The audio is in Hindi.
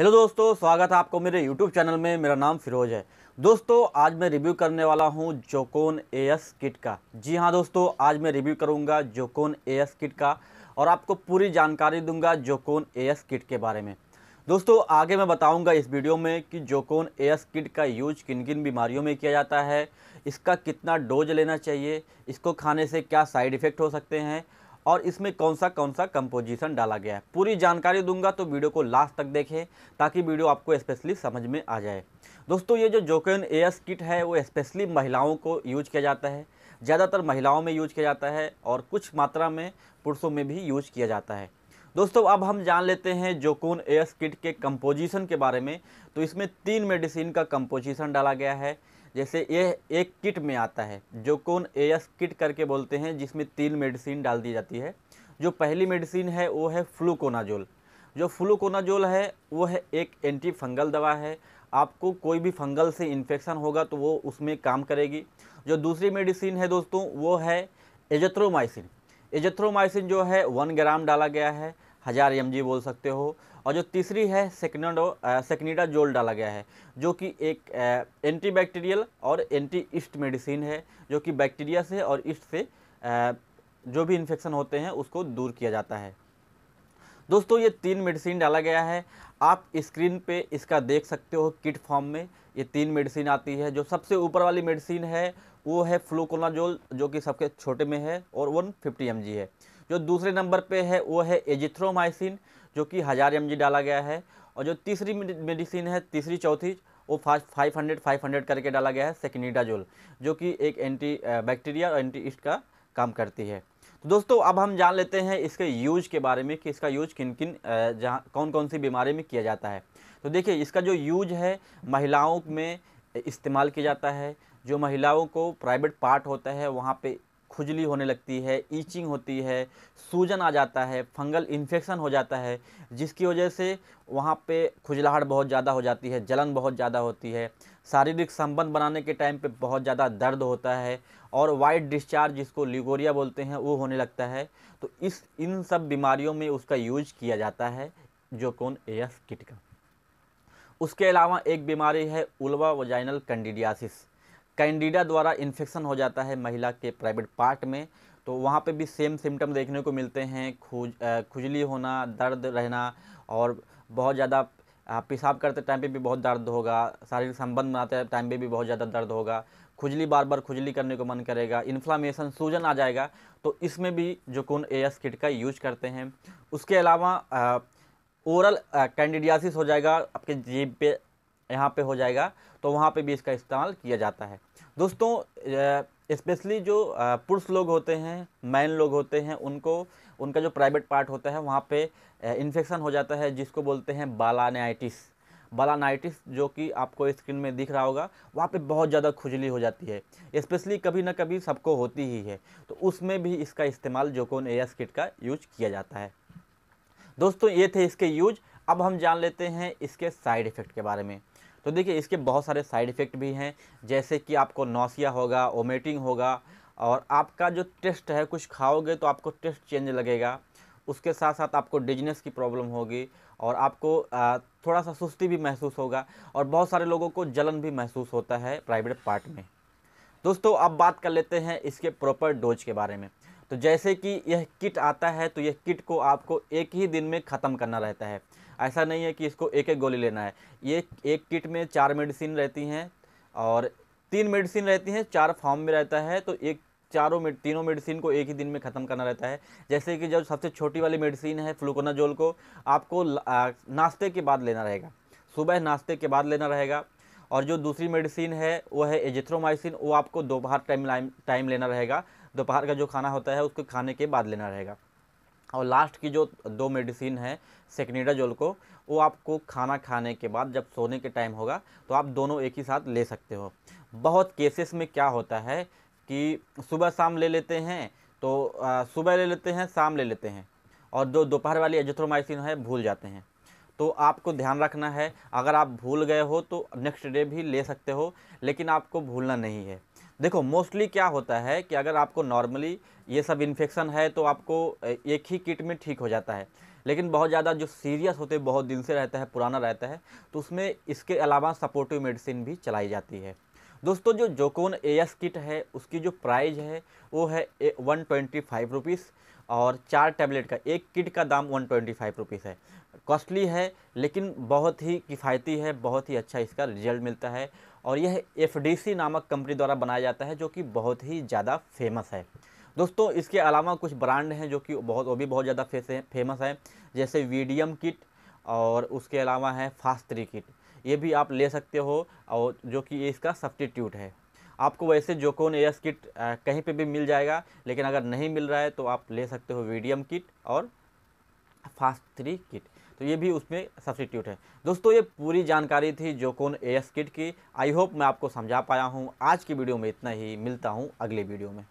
हेलो दोस्तों स्वागत है आपको मेरे यूट्यूब चैनल में मेरा नाम फिरोज है दोस्तों आज मैं रिव्यू करने वाला हूं जोकोन एएस किट का जी हां दोस्तों आज मैं रिव्यू करूंगा जोकोन एएस किट का और आपको पूरी जानकारी दूंगा जोकोन एएस किट के बारे में दोस्तों आगे मैं बताऊंगा इस वीडियो में कि जोकोन एएस किट का यूज किन किन बीमारियों में किया जाता है इसका कितना डोज लेना चाहिए इसको खाने से क्या साइड इफ़ेक्ट हो सकते हैं और इसमें कौन सा कौन सा कंपोजिशन डाला गया है पूरी जानकारी दूंगा तो वीडियो को लास्ट तक देखें ताकि वीडियो आपको स्पेशली समझ में आ जाए दोस्तों ये जो जोकेन एयस किट है वो स्पेशली महिलाओं को यूज किया जाता है ज़्यादातर महिलाओं में यूज किया जाता है और कुछ मात्रा में पुरुषों में भी यूज किया जाता है दोस्तों अब हम जान लेते हैं जोकोन एयस किट के कंपोजिशन के बारे में तो इसमें तीन मेडिसिन का कंपोजिशन डाला गया है जैसे ये एक किट में आता है जो कौन ए एस किट करके बोलते हैं जिसमें तीन मेडिसिन डाल दी जाती है जो पहली मेडिसिन है वो है फ्लूकोनाजोल जो फ्लूकोनाजोल है वो है एक एंटी फंगल दवा है आपको कोई भी फंगल से इन्फेक्शन होगा तो वो उसमें काम करेगी जो दूसरी मेडिसिन है दोस्तों वो है एजथ्रोमाइसिन एजथ्रोमाइसिन जो है वन ग्राम डाला गया है हज़ार एम बोल सकते हो और जो तीसरी है सेकनेडो सेकनीडा जोल डाला गया है जो कि एक एंटी बैक्टीरियल और एंटी ईस्ट मेडिसिन है जो कि बैक्टीरिया से और ईस्ट से आ, जो भी इन्फेक्शन होते हैं उसको दूर किया जाता है दोस्तों ये तीन मेडिसिन डाला गया है आप स्क्रीन पे इसका देख सकते हो किट फॉर्म में ये तीन मेडिसिन आती है जो सबसे ऊपर वाली मेडिसिन है वो है फ्लूकोनाजोल जो कि सबके छोटे में है और वन फिफ्टी एम है जो दूसरे नंबर पे है वो है एजिथ्रोमाइसिन जो कि हज़ार एम डाला गया है और जो तीसरी मेडिसिन है तीसरी चौथी वो fast five hundred five hundred करके डाला गया है सेकनीडाजोल जो कि एक एंटी बैक्टीरिया और एंटी ईस्ट का काम करती है तो दोस्तों अब हम जान लेते हैं इसके यूज के बारे में कि इसका यूज किन किन जहाँ कौन कौन सी बीमारी में किया जाता है तो देखिए इसका जो यूज है महिलाओं में इस्तेमाल किया जाता है जो महिलाओं को प्राइवेट पार्ट होता है वहाँ पे खुजली होने लगती है ईचिंग होती है सूजन आ जाता है फंगल इन्फेक्शन हो जाता है जिसकी वजह से वहाँ पे खुजलाहट बहुत ज़्यादा हो जाती है जलन बहुत ज़्यादा होती है शारीरिक संबंध बनाने के टाइम पे बहुत ज़्यादा दर्द होता है और वाइट डिस्चार्ज जिसको लिगोरिया बोलते हैं वो होने लगता है तो इस इन सब बीमारियों में उसका यूज किया जाता है जो कौन एस किट का उसके अलावा एक बीमारी है उल्वा वजाइनल कंडिडियासिस कैंडिडा द्वारा इन्फेक्शन हो जाता है महिला के प्राइवेट पार्ट में तो वहाँ पे भी सेम सिम्टम देखने को मिलते हैं खुज खुजली होना दर्द रहना और बहुत ज़्यादा पेशाब करते टाइम पे भी बहुत दर्द होगा शारीरिक संबंध बनाते टाइम पे भी बहुत ज़्यादा दर्द होगा खुजली बार बार खुजली करने को मन करेगा इन्फ्लामेशन सूजन आ जाएगा तो इसमें भी जो कौन ए एस किट का यूज करते हैं उसके अलावा ओरल कैंडिडियासिस हो जाएगा आपके जीभ पे यहाँ पे हो जाएगा तो वहाँ पे भी इसका इस्तेमाल किया जाता है दोस्तों स्पेशली जो पुरुष लोग होते हैं मैन लोग होते हैं उनको उनका जो प्राइवेट पार्ट होता है वहाँ पे इन्फेक्शन हो जाता है जिसको बोलते हैं बालानाइटिस बालानाइटिस जो कि आपको स्क्रीन में दिख रहा होगा वहाँ पे बहुत ज़्यादा खुजली हो जाती है स्पेशली कभी ना कभी सबको होती ही है तो उसमें भी इसका इस्तेमाल जोकोन एस किट का यूज किया जाता है दोस्तों ये थे इसके यूज अब हम जान लेते हैं इसके साइड इफ़ेक्ट के बारे में तो देखिए इसके बहुत सारे साइड इफ़ेक्ट भी हैं जैसे कि आपको नौसिया होगा ओमेटिंग होगा और आपका जो टेस्ट है कुछ खाओगे तो आपको टेस्ट चेंज लगेगा उसके साथ साथ आपको डिजनेस की प्रॉब्लम होगी और आपको थोड़ा सा सुस्ती भी महसूस होगा और बहुत सारे लोगों को जलन भी महसूस होता है प्राइवेट पार्ट में दोस्तों अब बात कर लेते हैं इसके प्रॉपर डोज के बारे में तो जैसे कि यह किट आता है तो यह किट को आपको एक ही दिन में ख़त्म करना रहता है ऐसा नहीं है कि इसको एक एक गोली लेना है ये एक किट में चार मेडिसिन रहती हैं और तीन मेडिसिन रहती हैं चार फॉर्म में रहता है तो एक चारों में तीनों मेडिसिन को एक ही दिन में ख़त्म करना रहता है जैसे कि जब सबसे छोटी वाली मेडिसिन है फ्लूकोनाजोल को आपको नाश्ते के बाद लेना रहेगा सुबह नाश्ते के बाद लेना रहेगा और जो दूसरी मेडिसिन है वो है एजिथ्रोमाइसिन वो आपको दोपहर टाइम टाइम लेना रहेगा दोपहर का जो खाना होता है उसको खाने के बाद लेना रहेगा और लास्ट की जो दो मेडिसिन है सेकनीडाजोल को वो आपको खाना खाने के बाद जब सोने के टाइम होगा तो आप दोनों एक ही साथ ले सकते हो बहुत केसेस में क्या होता है कि सुबह शाम ले लेते हैं तो सुबह ले लेते हैं शाम ले लेते हैं और जो दोपहर वाली एजिथ्रोमाइसिन है भूल जाते हैं तो आपको ध्यान रखना है अगर आप भूल गए हो तो नेक्स्ट डे भी ले सकते हो लेकिन आपको भूलना नहीं है देखो मोस्टली क्या होता है कि अगर आपको नॉर्मली ये सब इन्फेक्शन है तो आपको एक ही किट में ठीक हो जाता है लेकिन बहुत ज़्यादा जो सीरियस होते बहुत दिन से रहता है पुराना रहता है तो उसमें इसके अलावा सपोर्टिव मेडिसिन भी चलाई जाती है दोस्तों जो जोकोन ए एस किट है उसकी जो प्राइज है वो है वन ट्वेंटी फाइव रुपीज़ और चार टैबलेट का एक किट का दाम वन ट्वेंटी फाइव रुपीज़ है कॉस्टली है लेकिन बहुत ही किफ़ायती है बहुत ही अच्छा इसका रिजल्ट मिलता है और यह एफडीसी नामक कंपनी द्वारा बनाया जाता है जो कि बहुत ही ज़्यादा फेमस है दोस्तों इसके अलावा कुछ ब्रांड हैं जो कि बहुत वो भी बहुत ज़्यादा फेमस है जैसे वीडियम किट और उसके अलावा है फास्ट किट ये भी आप ले सकते हो और जो कि इसका सब्सटीट्यूट है आपको वैसे जोकोन एस किट कहीं पे भी मिल जाएगा लेकिन अगर नहीं मिल रहा है तो आप ले सकते हो वीडियम किट और फास्ट थ्री किट तो ये भी उसमें सब्सटीट्यूट है दोस्तों ये पूरी जानकारी थी जोकोन ए एस किट की आई होप मैं आपको समझा पाया हूँ आज की वीडियो में इतना ही मिलता हूँ अगले वीडियो में